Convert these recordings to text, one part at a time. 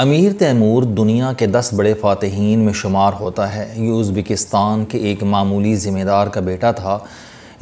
अमीर तैमूर दुनिया के दस बड़े फ़ातहन में शुमार होता है ये उज़्बेकिस्तान के एक मामूली ज़िम्मेदार का बेटा था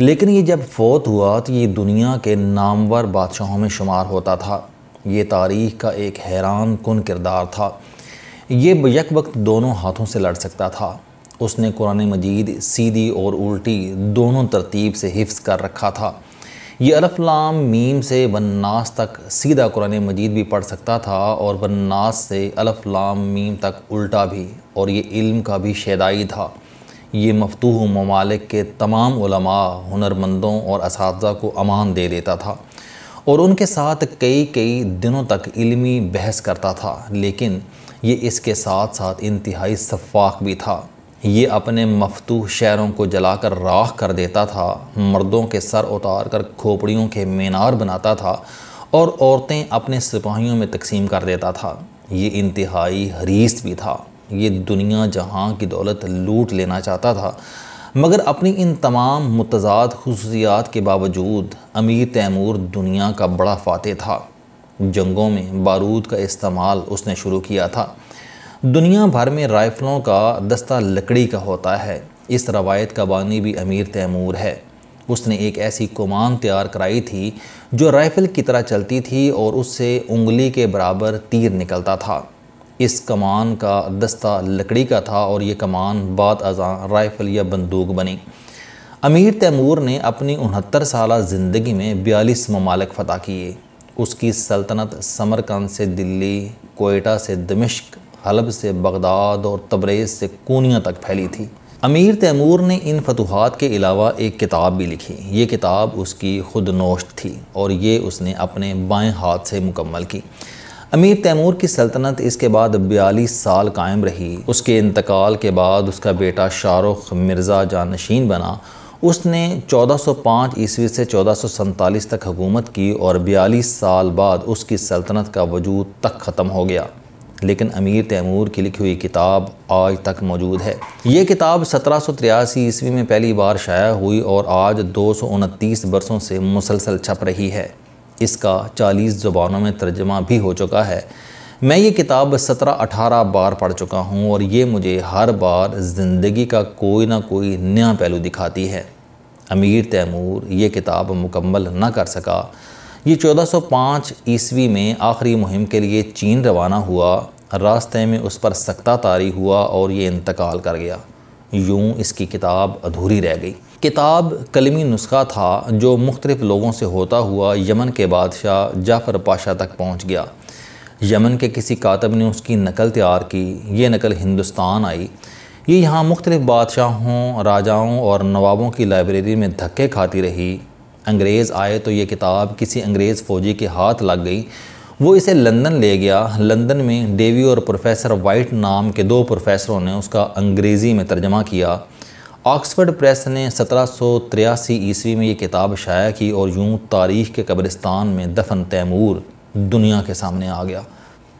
लेकिन ये जब फ़ोत हुआ तो ये दुनिया के नामवर बादशाहों में शुमार होता था ये तारीख का एक हैरान कन किरदार था ये यक वक्त दोनों हाथों से लड़ सकता था उसने कुरान मजीद सीधी और उल्टी दोनों तरतीब से हिफ्स कर रखा था ये अलफ़लाम मीम से वन्नास तक सीधा कुरान मजीद भी पढ़ सकता था और वन्नास से अलफ़लाम मीम तक उल्टा भी और ये इल्म का भी शेदाई था ये मफतूह ममालिक के तमाम हुनरमंदों और इस को अमान दे देता था और उनके साथ कई कई दिनों तक इल्मी बहस करता था लेकिन ये इसके साथ साथ इंतहाई शफाक भी था ये अपने मफतू शहरों को जलाकर राख कर देता था मर्दों के सर उतार कर खोपड़ियों के मीनार बनाता था और औरतें अपने सिपाहियों में तकसीम कर देता था ये इंतहाई हरीस भी था ये दुनिया जहाँ की दौलत लूट लेना चाहता था मगर अपनी इन तमाम मतजाद खसूसियात के बावजूद अमीर तैमूर दुनिया का बड़ा फातह था जंगों में बारूद का इस्तेमाल उसने शुरू किया था दुनिया भर में राइफलों का दस्ता लकड़ी का होता है इस रवायत का बानी भी अमीर तैमूर है उसने एक ऐसी कमान तैयार कराई थी जो राइफ़ल की तरह चलती थी और उससे उंगली के बराबर तीर निकलता था इस कमान का दस्ता लकड़ी का था और ये कमान बाद अजा राइफ़ल या बंदूक बनी अमीर तैमूर ने अपनी उनहत्तर साल ज़िंदगी में बयालीस ममालक फ़तह किए उसकी सल्तनत समरकंद से दिल्ली कोयटा से दमिश्क हलब से बगदाद और तबरेज़ से कोनिया तक फैली थी अमीर तैमूर ने इन फतूहत के अलावा एक किताब भी लिखी ये किताब उसकी खुद नोश थी और ये उसने अपने बाएं हाथ से मुकम्मल की अमीर तैमूर की सल्तनत इसके बाद बयालीस साल कायम रही उसके इंतकाल के बाद उसका बेटा शाहरुख मिर्ज़ा जानशीन बना उसने 1405 ईस्वी से चौदह तक हुकूमत की और बयालीस साल बाद उसकी सल्तनत का वजूद तक ख़त्म हो गया लेकिन अमीर तैमूर की लिखी हुई किताब आज तक मौजूद है ये किताब सत्रह सौ तिरासी ईस्वी में पहली बार शाया हुई और आज दो सौ उनतीस बरसों से मुसलसल छप रही है इसका चालीस ज़ुबानों में तर्जमा भी हो चुका है मैं ये किताब सत्रह अठारह बार पढ़ चुका हूँ और ये मुझे हर बार ज़िंदगी का कोई ना कोई नया पहलू दिखाती है अमीर तैमूर ये किताब मुकम्मल ना कर सका ये 1405 ईस्वी में आखिरी मुहिम के लिए चीन रवाना हुआ रास्ते में उस पर सख्ता तारी हुआ और ये इंतकाल कर गया यूं इसकी किताब अधूरी रह गई किताब कलमी नुस्खा था जो मुख्तलिफ़ लोगों से होता हुआ यमन के बादशाह जाफ़र पाशा तक पहुँच गया यमन के किसी कातब ने उसकी नकल तैयार की ये नकल हिंदुस्तान आई ये यहाँ मुख्तलिफ़ बादशाहों राजाओं और नवाबों की लाइब्रेरी में धक्के खाती रही अंग्रेज़ आए तो ये किताब किसी अंग्रेज़ फ़ौजी के हाथ लग गई वो इसे लंदन ले गया लंदन में डेवी और प्रोफेसर वाइट नाम के दो प्रोफेसरों ने उसका अंग्रेज़ी में तर्जमा किया ऑक्सफर्ड प्रेस ने सत्रह ईस्वी में ये किताब शाया की और यूँ तारीख़ के कब्रिस्तान में दफन तैमूर दुनिया के सामने आ गया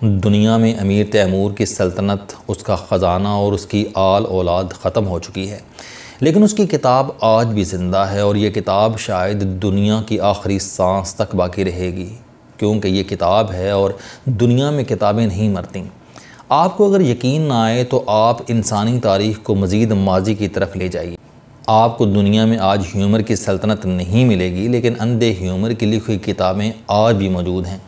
दुनिया में अमीर तैमूर की सल्तनत उसका ख़जाना और उसकी आल औलाद ख़त्म हो चुकी है लेकिन उसकी किताब आज भी ज़िंदा है और ये किताब शायद दुनिया की आखिरी सांस तक बाकी रहेगी क्योंकि ये किताब है और दुनिया में किताबें नहीं मरती आपको अगर यकीन ना आए तो आप इंसानी तारीख को मज़ीद माजी की तरफ ले जाइए आपको दुनिया में आज ह्यूमर की सल्तनत नहीं मिलेगी लेकिन अंधे ह्यूमर की लिखी हुई किताबें आज भी मौजूद हैं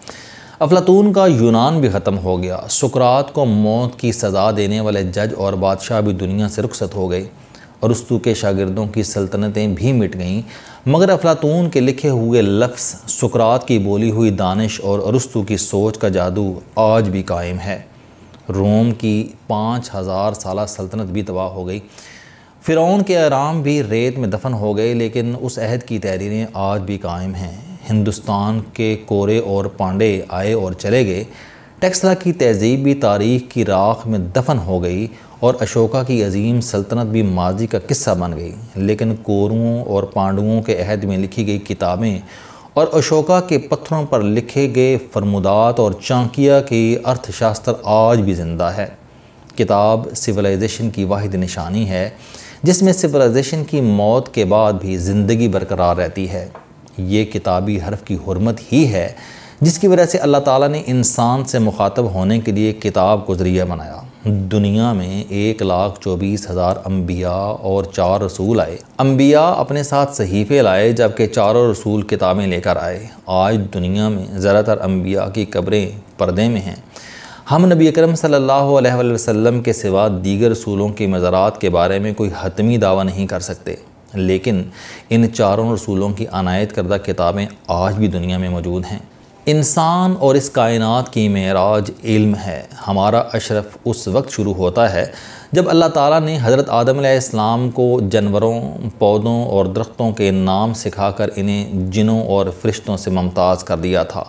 अफलातून का यूनान भी ख़त्म हो गया सुकरात को मौत की सज़ा देने वाले जज और बादशाह भी दुनिया से रुखसत हो गए अरस्तु के शागिर्दों की सल्तनतें भी मिट गईं मगर अफलातून के लिखे हुए लफ्ज़ सुकरात की बोली हुई दानिश और अरस्तु की सोच का जादू आज भी कायम है रोम की पाँच हज़ार साल सल्तनत भी तबाह हो गई फ़िरौन के आराम भी रेत में दफन हो गए लेकिन उस अहद की तहरीरें आज भी कायम हैं हिंदुस्तान के कोरे और पांडे आए और चले गए टेक्सला की तहजीबी तारीख की राख में दफन हो गई और अशोका की अजीम सल्तनत भी माजी का किस्सा बन गई लेकिन कोरुओं और पांडुओं के अहद में लिखी गई किताबें और अशोका के पत्थरों पर लिखे गए फरमुदात और चांकिया के अर्थशास्त्र आज भी ज़िंदा है किताब सिविलाइजेशन की वाद निशानी है जिसमें सिविलाइजेशन की मौत के बाद भी ज़िंदगी बरकरार रहती है ये किताबी हरफ की हरमत ही है जिसकी वजह से अल्लाह ताला ने इंसान से मुखातब होने के लिए किताब को ज़रिया बनाया दुनिया में एक लाख चौबीस हज़ार अम्बिया और चार रसूल आए अम्बिया अपने साथ सहीफ़े लाए जबकि चारों रसूल किताबें लेकर आए आज दुनिया में ज़्यादातर अम्बिया की कब्रें पर्दे में हैं हम नबी अकरम सल्लल्लाहु अलैहि वसल्लम के सिवा दीगर रसूलों के मज़ारात के बारे में कोई हतमी दावा नहीं कर सकते लेकिन इन चारों रसूलों की अनायत करदा किताबें आज भी दुनिया में मौजूद हैं इंसान और इस कायनात की मराज इल्म है हमारा अशरफ उस वक्त शुरू होता है जब अल्लाह ताला ने हज़रत आदम इस्लाम को जानवरों पौधों और दरख्तों के नाम सिखाकर इन्हें जिनों और फरिश्तों से मुमताज़ कर दिया था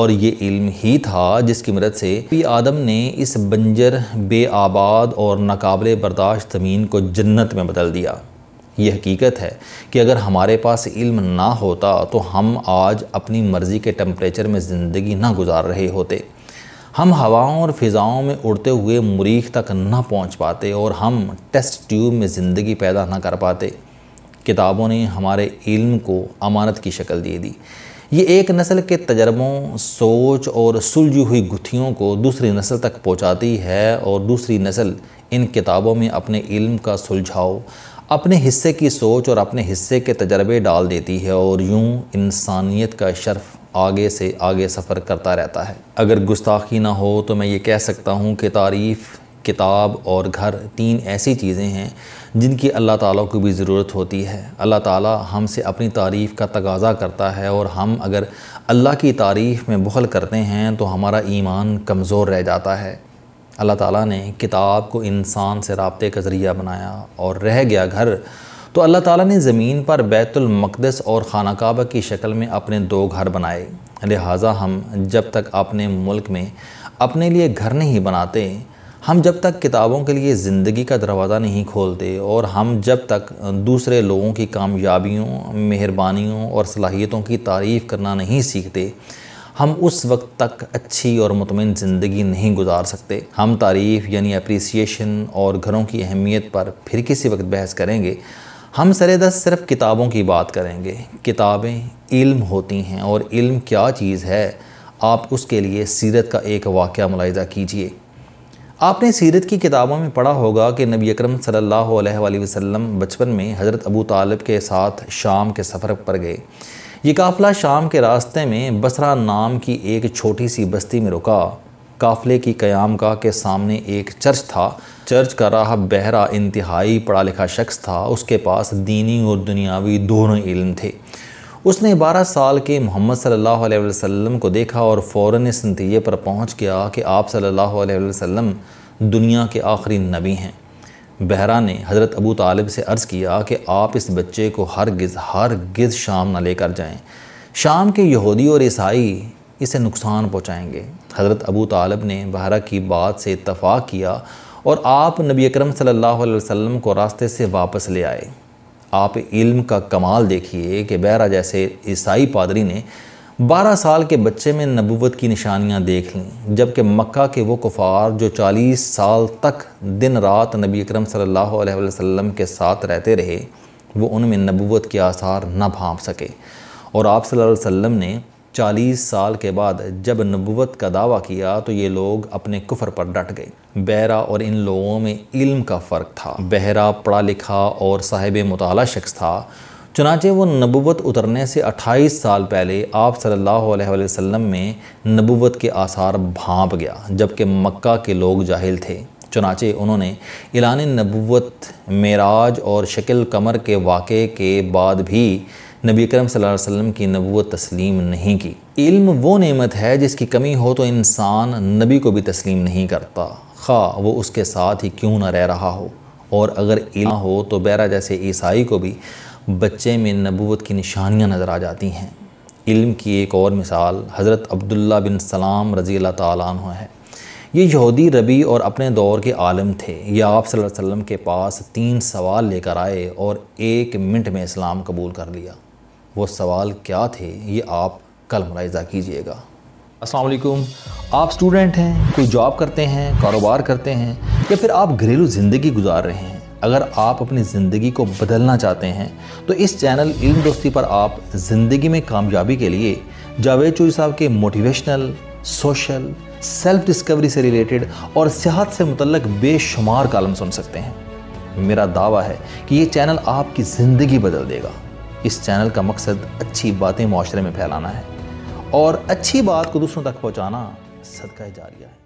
और ये इल्म ही था जिसकी मदद से भी आदम ने इस बंजर बेआबाद और नाकबले बर्दाश्त ज़मीन को जन्नत में बदल दिया ये हकीकत है कि अगर हमारे पास इल्म ना होता तो हम आज अपनी मर्ज़ी के टम्परेचर में ज़िंदगी ना गुजार रहे होते हम हवाओं और फ़िज़ाओं में उड़ते हुए मरीख तक ना पहुंच पाते और हम टेस्ट ट्यूब में ज़िंदगी पैदा ना कर पाते किताबों ने हमारे इल्म को अमानत की शक्ल दे दी ये एक नस्ल के तजर्बों सोच और सुलझी हुई गुथियों को दूसरी नस्ल तक पहुंचाती है और दूसरी नस्ल इन किताबों में अपने इल्म का सुलझाओ अपने हिस्से की सोच और अपने हिस्से के तजर्बे डाल देती है और यूं इंसानियत का शर्फ आगे से आगे सफ़र करता रहता है अगर गुस्ताखी ना हो तो मैं ये कह सकता हूँ कि तारीफ़ किताब और घर तीन ऐसी चीज़ें हैं जिनकी अल्लाह ताला को भी ज़रूरत होती है अल्लाह ताला हमसे अपनी तारीफ़ का तकाजा करता है और हम अगर अल्लाह की तारीफ़ में बहल करते हैं तो हमारा ईमान कमज़ोर रह जाता है अल्लाह ताला ने किताब को इंसान से रबते का ज़रिया बनाया और रह गया घर तो अल्लाह ताला ने ज़मीन पर बैतुलमक़दस और खाना काबा की शक्ल में अपने दो घर बनाए लिहाजा हम जब तक अपने मुल्क में अपने लिए घर नहीं बनाते हम जब तक किताबों के लिए ज़िंदगी का दरवाज़ा नहीं खोलते और हम जब तक दूसरे लोगों की कामयाबियों मेहरबानियों और सलाहियतों की तारीफ़ करना नहीं सीखते हम उस वक्त तक अच्छी और मुतमिन ज़िंदगी नहीं गुजार सकते हम तारीफ़ यानी अप्रिसिएशन और घरों की अहमियत पर फिर किसी वक्त बहस करेंगे हम दस सिर्फ किताबों की बात करेंगे किताबें इल्म होती हैं और इल्म क्या चीज़ है आप उसके लिए सीरत का एक वाक़ मुलायजा कीजिए आपने सीरत की किताबों में पढ़ा होगा कि नबी अकरम सल्लल्लाहु अलैहि वसल्लम बचपन में हज़रत अबू तालब के साथ शाम के सफ़र पर गए ये काफ़िला शाम के रास्ते में बसरा नाम की एक छोटी सी बस्ती में रुका काफ़िले की का के सामने एक चर्च था चर्च का राह बहरा इंतहाई पढ़ा लिखा शख्स था उसके पास दीनी और दुनियावी दोनों इल्म थे उसने 12 साल के मोहम्मद सल्लल्लाहु अलैहि वसल्लम को देखा और फ़ौर इस नतीजे पर पहुंच गया कि आप सल्लल्लाहु अलैहि वसल्लम दुनिया के आखिरी नबी हैं बहरा ने हज़रत अबू तालिब से अर्ज़ किया कि आप इस बच्चे को हर गिज़ हर गिज़ शाम ना लेकर जाएं शाम के यहूदी और ईसाई इसे नुकसान पहुँचाएँगे हज़रत अबू तालिब ने बहरा की बात से इतफ़ाक़ किया और आप नबी अकरम सल्लल्लाहु अलैहि वसल्लम को रास्ते से वापस ले आए आप इल्म का कमाल देखिए कि बहरा जैसे ईसाई पादरी ने बारह साल के बच्चे में नबूवत की निशानियाँ देख लीं जबकि मक्का के वो कुफार जो चालीस साल तक दिन रात नबी अक्रम सल्लल्लाहु वसम के साथ रहते रहे वो उनमें नबूवत के आसार ना भाँप सके और आप सल्लम ने चालीस साल के बाद जब नबूवत का दावा किया तो ये लोग अपने कुफर पर डट गए बहरा और इन लोगों में इल्म का फ़र्क था बहरा पढ़ा लिखा और साहिब मताल शख्स था चुनाचे वो नबूत उतरने से 28 साल पहले आप सल्लल्लाहु अलैहि वसल्लम में नबूत के आसार भांप गया जबकि मक्का के लोग जाहिल थे चुनाचे उन्होंने इलान नबूत मेराज और शकिल कमर के वाक़े के बाद भी नबी करम वसल्लम की नबूत तस्लीम नहीं की इल्म वो नेमत है जिसकी कमी हो तो इंसान नबी को भी तस्लीम नहीं करता खा वो उसके साथ ही क्यों ना रह रहा हो और अगर इल्म हो तो बैरा जैसे ईसाई को भी बच्चे में नबूत की निशानियाँ नज़र आ जाती हैं इल्म की एक और मिसाल हज़रत अब्दुल्ला बिन सलाम रज़ी अल्लाह है ये यहूदी रबी और अपने दौर के आलम थे ये आप वसल्लम के पास तीन सवाल लेकर आए और एक मिनट में इस्लाम कबूल कर लिया वो सवाल क्या थे ये आप कल मुलायजा कीजिएगा असलम आप स्टूडेंट हैं कोई जॉब करते हैं कारोबार करते हैं या फिर आप घरेलू ज़िंदगी गुजार रहे हैं अगर आप अपनी ज़िंदगी को बदलना चाहते हैं तो इस चैनल इल्म दोस्ती पर आप ज़िंदगी में कामयाबी के लिए जावेद चूरी साहब के मोटिवेशनल सोशल सेल्फ डिस्कवरी से रिलेटेड और सेहत से मुतलक बेशुमार कालम सुन सकते हैं मेरा दावा है कि ये चैनल आपकी ज़िंदगी बदल देगा इस चैनल का मकसद अच्छी बातें माशरे में फैलाना है और अच्छी बात को दूसरों तक पहुँचाना सदका जारिया है